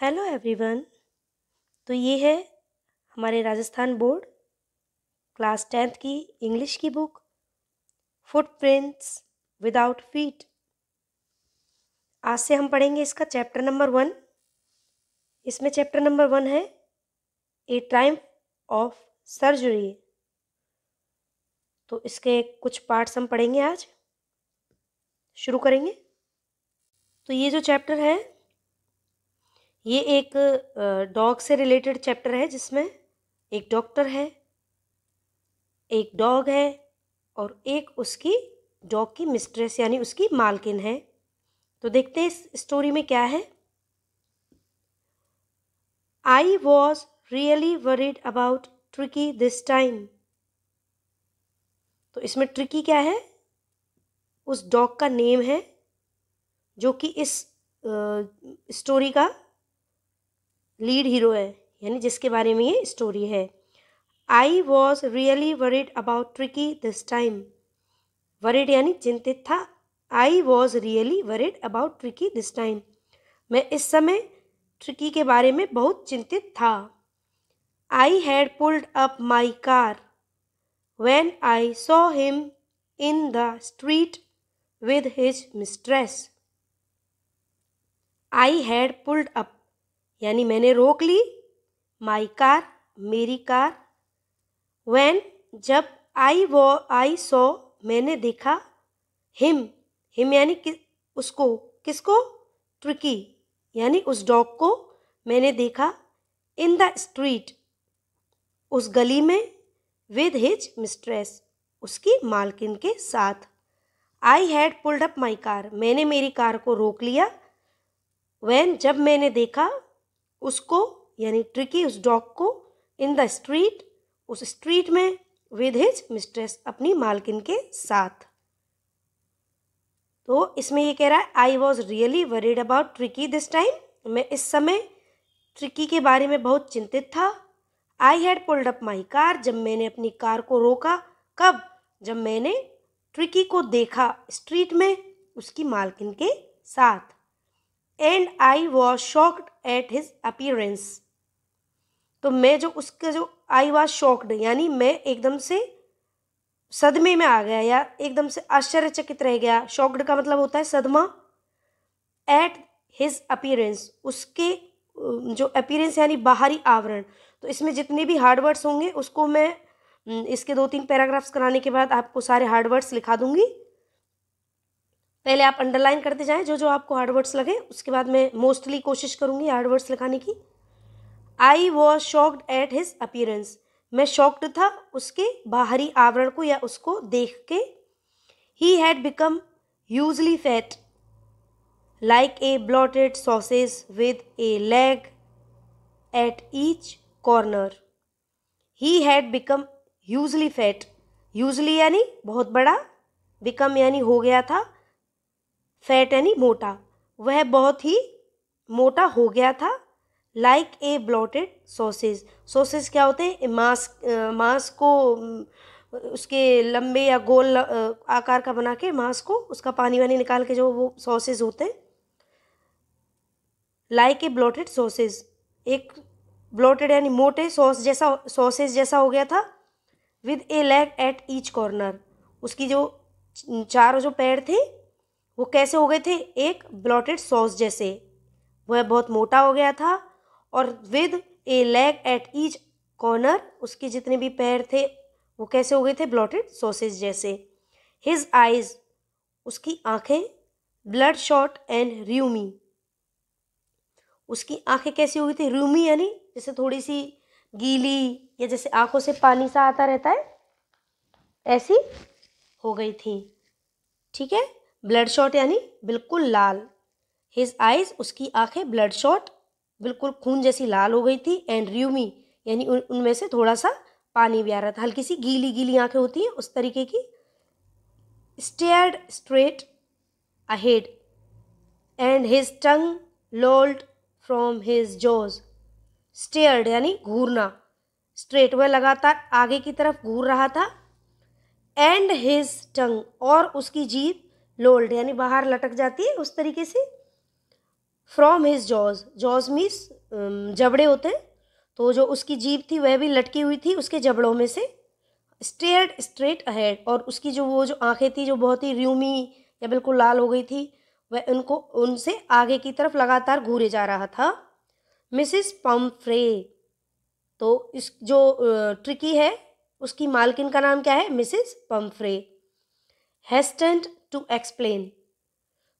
hello everyone तो ये है हमारे राजस्थान बोर्ड क्लास टेंथ की इंग्लिश की बुक फुटप्रिंट्स विदाउट फीट आज से हम पढ़ेंगे इसका चैप्टर नंबर वन इसमें चैप्टर नंबर वन है ए टाइम ऑफ सर्जरी तो इसके कुछ पार्ट्स हम पढ़ेंगे आज शुरू करेंगे तो ये जो चैप्टर है ये एक डॉग से रिलेटेड चैप्टर है जिसमें एक डॉक्टर है एक डॉग है और एक उसकी डॉग की मिस्ट्रेस यानी उसकी मालकिन है तो देखते हैं इस स्टोरी में क्या है I was really worried about Tricky this time तो इसमें ट्रिकी क्या है उस डॉग का नेम है जो कि इस स्टोरी का लीड हीरो है यानी जिसके बारे में ये स्टोरी है I was really worried about Tricky this time worried यानी चिंतित था I was really worried about Tricky this time मैं इस समय ट्रिकी के बारे में बहुत चिंतित था I had pulled up my car when I saw him in the street with his mistress I had pulled up यानी मैंने रोक ली माई कार मेरी कार वैन जब आई वो आई सो मैंने देखा हिम हिम यानी कि उसको किसको ट्रिकी यानी उस डॉग को मैंने देखा इन द स्ट्रीट उस गली में विद हिज मिस्ट्रेस उसकी मालकिन के साथ I had pulled up my car मैंने मेरी कार को रोक लिया वैन जब मैंने देखा उसको यानी ट्रिकी उस डॉग को इन द स्ट्रीट उस स्ट्रीट में विद हिज मिस्ट्रेस अपनी मालकिन के साथ तो इसमें ये कह रहा है I was really worried about Tricky this time मैं इस समय ट्रिकी के बारे में बहुत चिंतित था I had pulled up my car जब मैंने अपनी कार को रोका कब जब मैंने ट्रिकी को देखा स्ट्रीट में उसकी मालकिन के साथ and I was shocked at his appearance तो मैं जो उसके जो आई वॉज शॉक्ड यानी मैं एकदम से सदमे में आ गया या एकदम से आश्चर्यचकित रह गया शॉक्ड का मतलब होता है सदमा एट हिज अपीयरेंस उसके जो अपीरेंस यानी बाहरी आवरण तो इसमें जितने भी हार्डवर्ड्स होंगे उसको मैं हम्म, इसके दो तीन पैराग्राफ्स कराने के बाद आपको सारे हार्डवर्ड्स लिखा दूंगी पहले आप अंडरलाइन करते जाएं जो जो आपको हार्ड वर्ड्स लगे उसके बाद मैं मोस्टली कोशिश करूँगी हार्ड वर्ड्स लगाने की I was shocked at his appearance मैं शॉक्ड था उसके बाहरी आवरण को या उसको देख के he had become hugely fat like a bloated sausage with a leg at each corner he had become hugely fat hugely यानी बहुत बड़ा बिकम यानी हो गया था फैट यानी मोटा वह बहुत ही मोटा हो गया था like a bloated sausage sausage क्या होते हैं मांस मांस को उसके लंबे या गोल आकार का बना के मांस को उसका पानी वानी निकाल के जो वो सॉसेज होते हैं लाइक ए ब्लॉटेड सॉसेज एक ब्लॉटेड यानी मोटे सॉस जैसा सॉसेज जैसा हो गया था with a leg at each corner उसकी जो चारों जो पैर थे वो कैसे हो गए थे एक ब्लॉटेड सॉस जैसे वह बहुत मोटा हो गया था और with a leg at each corner उसके जितने भी पैर थे वो कैसे हो गए थे ब्लॉटेड सॉसेज जैसे हिज आइज उसकी आंखें ब्लड शॉट एंड र्यूमी उसकी आंखें कैसी हो गई थी र्यूमी यानी जैसे थोड़ी सी गीली या जैसे आंखों से पानी सा आता रहता है ऐसी हो गई थी ठीक है ब्लड शॉट यानी बिल्कुल लाल हिज आइज उसकी आंखें ब्लड शॉट बिल्कुल खून जैसी लाल हो गई थी एंड र्यूमी यानी उनमें से थोड़ा सा पानी भी आ रहा था हल्की सी गीली गीली आंखें होती हैं उस तरीके की stared straight ahead and his tongue lolled from his jaws stared यानी घूरना स्ट्रेट वह लगातार आगे की तरफ घूर रहा था एंड हिज टंग और उसकी जीत लोल्ड यानी बाहर लटक जाती है उस तरीके से from his jaws jaws means जबड़े होते हैं तो जो उसकी जीप थी वह भी लटकी हुई थी उसके जबड़ों में से स्टेयर्ड स्ट्रेट अहेड और उसकी जो वो जो आंखें थी जो बहुत ही र्यूमी या बिल्कुल लाल हो गई थी वह उनको उनसे आगे की तरफ लगातार घूरे जा रहा था मिसिस पम्फ्रे तो इस जो ट्रिकी है उसकी मालकिन का नाम क्या है Mrs Pumphrey hesitant to explain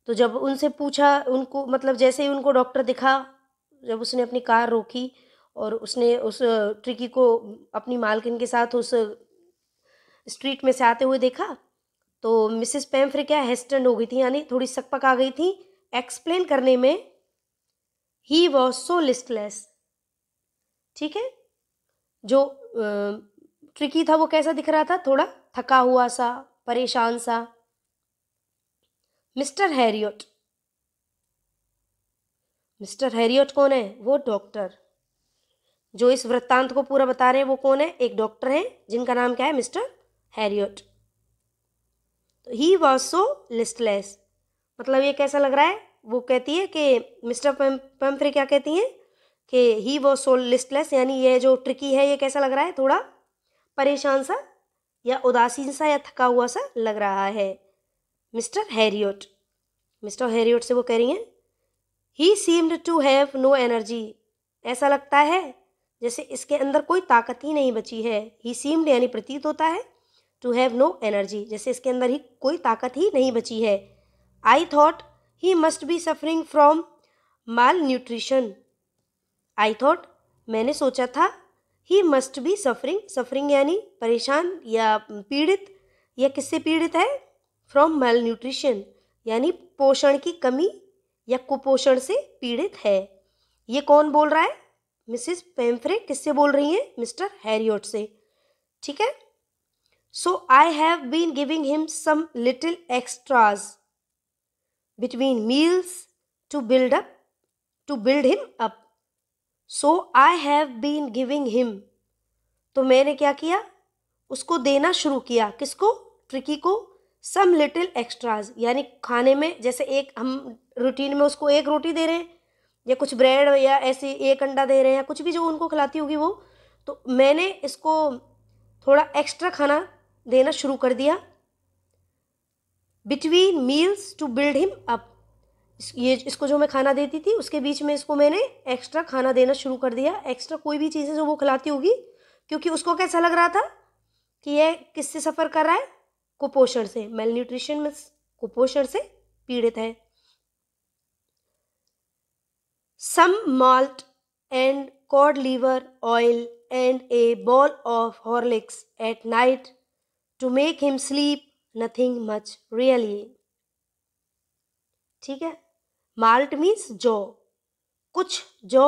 तो जब उनसे पूछा उनको मतलब जैसे ही उनको डॉक्टर दिखा जब उसने अपनी कार रोकी और उसने उस ट्रिकी को अपनी मालकिन के साथ उस स्ट्रीट में से आते हुए देखा तो मिसेस पैम्फ्रे क्या हेस्टेंड हो गई थी यानी थोड़ी सकपक आ गई थी एक्सप्लेन करने में ही वॉज सो लिस्टलेस ठीक है जो ट्रिकी था वो कैसा दिख रहा था थोड़ा थका हुआ सा परेशान सा मिस्टर हैरियट मिस्टर हैरियट कौन है वो डॉक्टर जो इस वृत्तांत को पूरा बता रहे हैं वो कौन है एक डॉक्टर है जिनका नाम क्या है Mr Herriot he was so listless मतलब ये कैसा लग रहा है वो कहती है कि मिस्टर पम्फ्रे क्या कहती हैं कि ही वॉज सो लिस्टलेस यानी ये जो ट्रिकी है ये कैसा लग रहा है थोड़ा परेशान सा या उदासीन सा या थका हुआ सा लग रहा है मिस्टर हैरियट मिस्टर हैरियट से वो कह रही हैं he seemed to have no energy ऐसा लगता है जैसे इसके अंदर कोई ताकत ही नहीं बची है ही सीम्ड यानी प्रतीत होता है टू हैव नो एनर्जी जैसे इसके अंदर ही कोई ताकत ही नहीं बची है I thought he must be suffering from malnutrition I thought मैंने सोचा था he must be suffering suffering यानी परेशान या पीड़ित या किससे पीड़ित है फ्रॉम मेल न्यूट्रिशन यानी पोषण की कमी या कुपोषण से पीड़ित है ये कौन बोल रहा है मिसिस पेम्फ्रे किससे बोल रही हैं मिस्टर हैरियट से ठीक है so I have been giving him some little extras between meals to build up to build him up so I have been giving him तो मैंने क्या किया उसको देना शुरू किया किसको ट्रिकी को सम लिटिल एक्स्ट्राज यानी खाने में जैसे एक हम रूटीन में उसको एक रोटी दे रहे हैं या कुछ ब्रेड या ऐसे एक अंडा दे रहे हैं या कुछ भी जो उनको खिलाती होगी वो तो मैंने इसको थोड़ा एक्स्ट्रा खाना देना शुरू कर दिया between meals to build him up ये इसको जो मैं खाना देती थी उसके बीच में इसको मैंने एक्स्ट्रा खाना देना शुरू कर दिया एक्स्ट्रा कोई भी चीज़ें जो वो खिलाती होगी क्योंकि उसको कैसा लग रहा था कि यह किससे सफ़र कर रहा है कुपोषण से मेल न्यूट्रिशन में कुपोषण से पीड़ित है some malt and cod liver oil and a bowl of Horlicks at night to make him sleep nothing much really ठीक है माल्ट मीन्स जौ कुछ जौ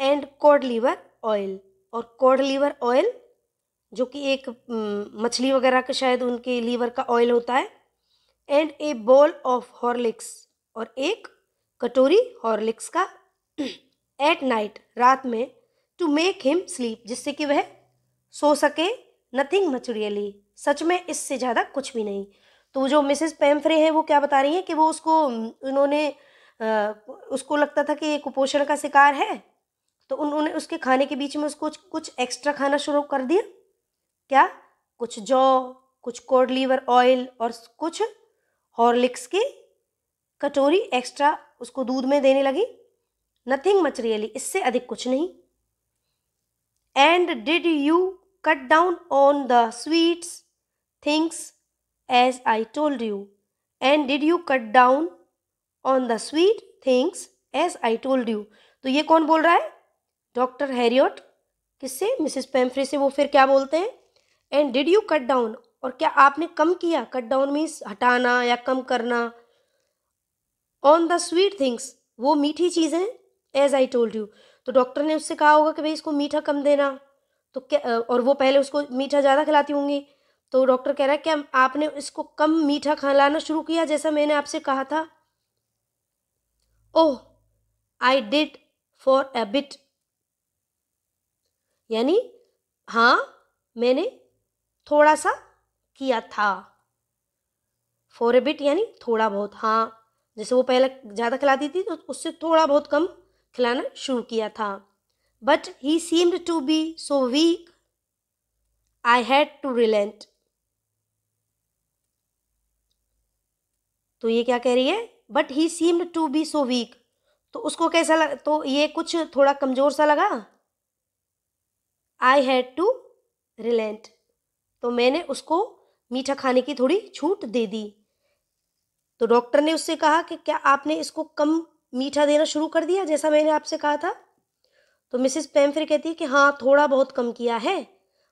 एंड कॉड लीवर ऑयल और कॉड लीवर ऑयल जो कि एक मछली वगैरह का शायद उनके लीवर का ऑयल होता है and a bowl of Horlicks और एक कटोरी हॉर्लिक्स का एट नाइट रात में टू मेक हिम स्लीप जिससे कि वह सो सके नथिंग मचुरियली सच में इससे ज़्यादा कुछ भी नहीं तो जो मिसेस पैम्फ्रे हैं वो क्या बता रही हैं कि वो उसको उन्होंने उसको लगता था कि ये कुपोषण का शिकार है तो उन्होंने उसके खाने के बीच में उसको कुछ एक्स्ट्रा खाना शुरू कर दिया क्या कुछ जौ कुछ कोड लीवर ऑयल और कुछ हॉर्लिक्स की कटोरी एक्स्ट्रा उसको दूध में देने लगी नथिंग मच रियली इससे अधिक कुछ नहीं and did you cut down on the sweets things as I told you and did you cut down on the sweet things as I told you तो ये कौन बोल रहा है डॉक्टर हैरियट किससे मिसिस पेम्फ्री से वो फिर क्या बोलते हैं and did you cut down और क्या आपने कम किया कट डाउन मीन्स हटाना या कम करना ऑन द स्वीट थिंग्स वो मीठी चीज़ें एज आई टोल्ड यू तो डॉक्टर ने उससे कहा होगा कि भाई इसको मीठा कम देना तो क्या और वो पहले उसको मीठा ज़्यादा खिलाती होंगी तो डॉक्टर कह रहा है कि आपने इसको कम मीठा खिलाना शुरू किया जैसा मैंने आपसे कहा था oh I did for a bit यानी हाँ मैंने थोड़ा सा किया था फॉर ए बिट यानी थोड़ा बहुत हाँ जैसे वो पहले ज़्यादा खिलाती थी तो उससे थोड़ा बहुत कम खिलाना शुरू किया था but he seemed to be so weak I had to relent तो ये क्या कह रही है but he seemed to be so weak तो उसको कैसा लगा तो ये कुछ थोड़ा कमज़ोर सा लगा आई हैड टू रिलेंट तो मैंने उसको मीठा खाने की थोड़ी छूट दे दी तो डॉक्टर ने उससे कहा कि क्या आपने इसको कम मीठा देना शुरू कर दिया जैसा मैंने आपसे कहा था तो मिसिस पैम फिर कहती है कि हाँ थोड़ा बहुत कम किया है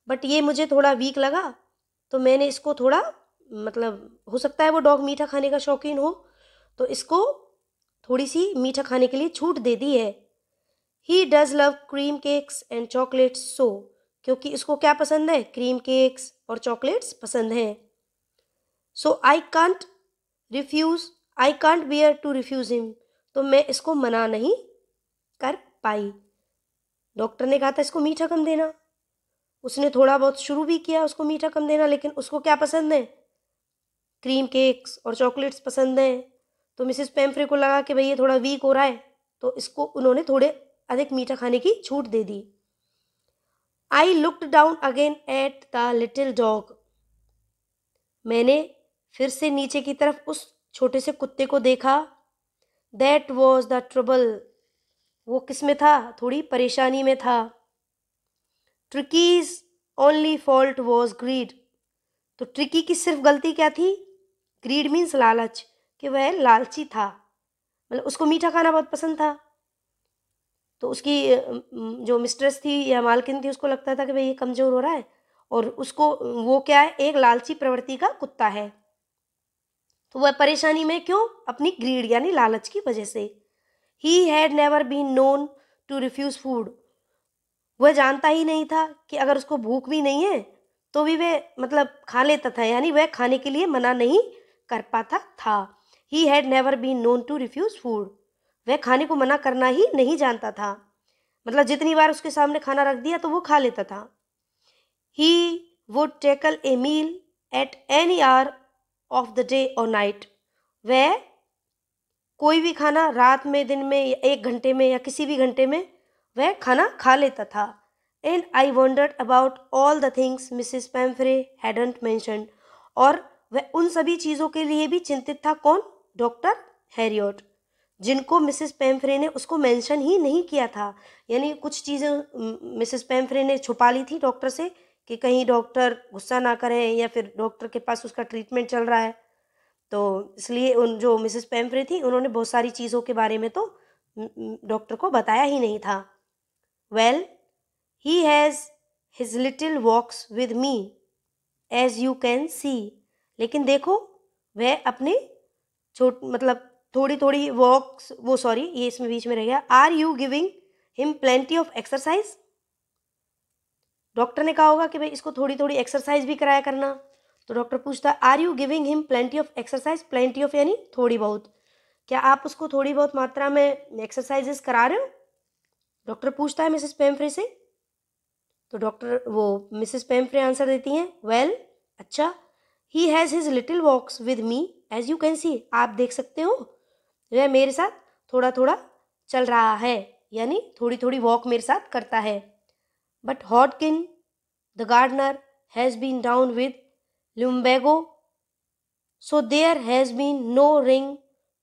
बट ये मुझे थोड़ा वीक लगा तो मैंने इसको थोड़ा मतलब हो सकता है वो डॉग मीठा खाने का शौकीन हो तो इसको थोड़ी सी मीठा खाने के लिए छूट दे दी है he does love cream cakes and chocolates so क्योंकि इसको क्या पसंद है क्रीम केक्स और चॉकलेट्स पसंद हैं so I can't refuse I can't bear to refuse him तो मैं इसको मना नहीं कर पाई डॉक्टर ने कहा था इसको मीठा कम देना उसने थोड़ा बहुत शुरू भी किया उसको मीठा कम देना लेकिन उसको क्या पसंद है क्रीम केक्स और चॉकलेट्स पसंद हैं तो मिसिस पेम्फ्रे को लगा कि भाई ये थोड़ा वीक हो रहा है तो इसको उन्होंने थोड़े अधिक मीठा खाने की छूट दे दी I looked down again at the little dog मैंने फिर से नीचे की तरफ उस छोटे से कुत्ते को देखा दैट वॉज द ट्रबल वो किस में था थोड़ी परेशानी में था Tricky's only fault was greed तो ट्रिकी की सिर्फ गलती क्या थी ग्रीड मीन्स लालच कि वह लालची था मतलब उसको मीठा खाना बहुत पसंद था तो उसकी जो मिस्ट्रेस थी या मालकिन थी उसको लगता था कि भाई ये कमज़ोर हो रहा है और उसको वो क्या है एक लालची प्रवृत्ति का कुत्ता है तो वह परेशानी में क्यों अपनी ग्रीड यानी लालच की वजह से he had never been known to refuse food वह जानता ही नहीं था कि अगर उसको भूख भी नहीं है तो भी वह मतलब खा लेता था यानी वह खाने के लिए मना नहीं कर पाता था he had never been known to refuse food वह खाने को मना करना ही नहीं जानता था मतलब जितनी बार उसके सामने खाना रख दिया तो वो खा लेता था ही वो tackle a meal at any hour of the day और नाइट वह कोई भी खाना रात में दिन में या एक घंटे में या किसी भी घंटे में वह खाना खा लेता था and I wondered about all the things Mrs Pumphrey hadn't mentioned और वह उन सभी चीज़ों के लिए भी चिंतित था कौन डॉक्टर हैरियट जिनको मिसेस पेम्फ्रे ने उसको मेंशन ही नहीं किया था यानी कुछ चीज़ें मिसेस पेम्फ्रे ने छुपा ली थी डॉक्टर से कि कहीं डॉक्टर गुस्सा ना करें या फिर डॉक्टर के पास उसका ट्रीटमेंट चल रहा है तो इसलिए उन जो मिसेस पेम्फ्रे थी उन्होंने बहुत सारी चीज़ों के बारे में तो डॉक्टर को बताया ही नहीं था well he has his little walks with me as you can see लेकिन देखो वह अपने छोट मतलब थोड़ी थोड़ी वॉक्स वो सॉरी ये इसमें बीच में रह गया are you giving him plenty of exercise doctor ने कहा होगा कि भाई इसको थोड़ी थोड़ी एक्सरसाइज भी कराया करना तो डॉक्टर पूछता है are you giving him plenty of exercise plenty of यानी थोड़ी बहुत क्या आप उसको थोड़ी बहुत मात्रा में एक्सरसाइजेस करा रहे हो डॉक्टर पूछता है मिसेस पेम्फ्रे से तो डॉक्टर वो मिसेस पेम्फ्रे आंसर देती हैं वेल well, अच्छा he has his little walks with me as you can see आप देख सकते हो वह मेरे साथ थोड़ा थोड़ा चल रहा है यानी थोड़ी थोड़ी वॉक मेरे साथ करता है but Hodgkin the gardener has been down with lumbago so there has been no ring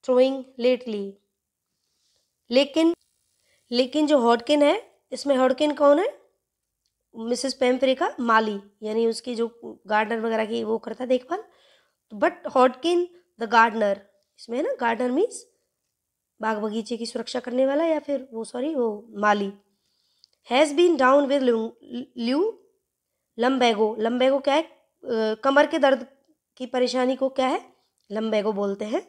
throwing lately लेकिन लेकिन जो हॉटकिन है इसमें हॉटकिन कौन है मिसेस पेम्परे का माली यानी उसकी जो गार्डनर वगैरह की वो करता है देखभाल बट हॉटकिन द गार्डनर इसमें है ना गार्डनर मीन्स बाग बगीचे की सुरक्षा करने वाला या फिर वो सॉरी वो माली हैज़ बीन डाउन विद ल्यू लम्बैगो लम्बैगो क्या है कमर के दर्द की परेशानी को क्या है लम्बैगो बोलते हैं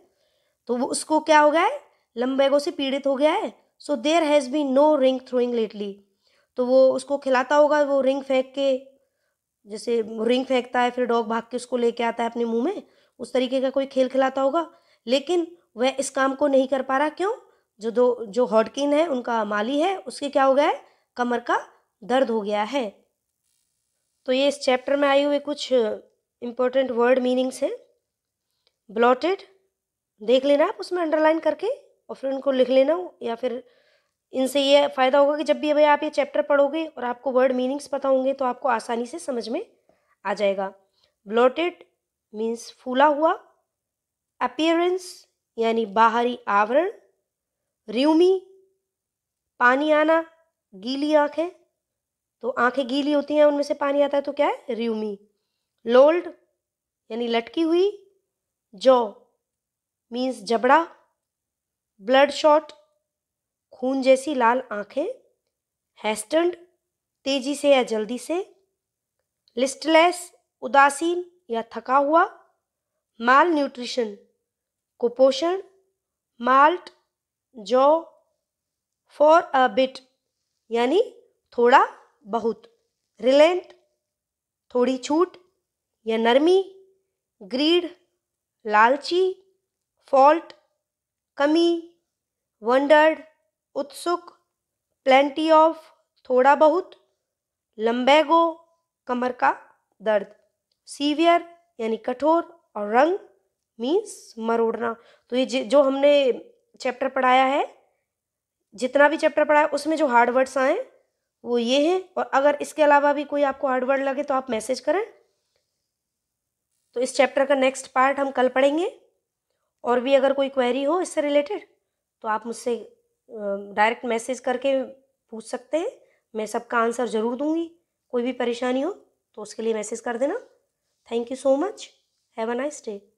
तो वो उसको क्या हो गया है लम्बैगो से पीड़ित हो गया है so there has been no ring throwing lately तो वो उसको खिलाता होगा वो रिंग फेंक के जैसे रिंग फेंकता है फिर डॉग भाग के उसको लेके आता है अपने मुंह में उस तरीके का कोई खेल खिलाता होगा लेकिन वह इस काम को नहीं कर पा रहा क्यों जो दो जो हॉटकिन है उनका माली है उसके क्या हो गया है कमर का दर्द हो गया है तो ये इस चैप्टर में आए हुए कुछ इम्पोर्टेंट वर्ड मीनिंग्स हैं ब्लॉटेड देख लेना आप उसमें अंडरलाइन करके और फिर उनको लिख लेना या फिर इनसे ये फ़ायदा होगा कि जब भी भाई आप ये चैप्टर पढ़ोगे और आपको वर्ड मीनिंग्स पता होंगे तो आपको आसानी से समझ में आ जाएगा ब्लॉटेड मीन्स फूला हुआ अपियरेंस यानी बाहरी आवरण रिउमी पानी आना गीली आंखें तो आंखें गीली होती हैं उनमें से पानी आता है तो क्या है रिउमी लोल्ड यानी लटकी हुई जौ मीन्स जबड़ा ब्लड शॉट खून जैसी लाल आंखें हेस्टंड तेजी से या जल्दी से लिस्टलेस उदासीन या थका हुआ माल न्यूट्रिशन कुपोषण माल्ट जौ फॉर अ बिट यानी थोड़ा बहुत रिलेंट थोड़ी छूट या नरमी ग्रीड लालची फॉल्ट कमी वंडर्ड उत्सुक प्लेंटी ऑफ थोड़ा बहुत लंबेगो कमर का दर्द सीवियर यानी कठोर और रंग मीन्स मरोड़ना तो ये जो हमने चैप्टर पढ़ाया है जितना भी चैप्टर पढ़ाया उसमें जो हार्ड वर्ड्स आए वो ये हैं और अगर इसके अलावा भी कोई आपको हार्ड वर्ड लगे तो आप मैसेज करें तो इस चैप्टर का नेक्स्ट पार्ट हम कल पढ़ेंगे और भी अगर कोई क्वेरी हो इससे रिलेटेड तो आप मुझसे डायरेक्ट मैसेज करके पूछ सकते हैं मैं सबका आंसर ज़रूर दूंगी कोई भी परेशानी हो तो उसके लिए मैसेज कर देना thank you so much have a nice day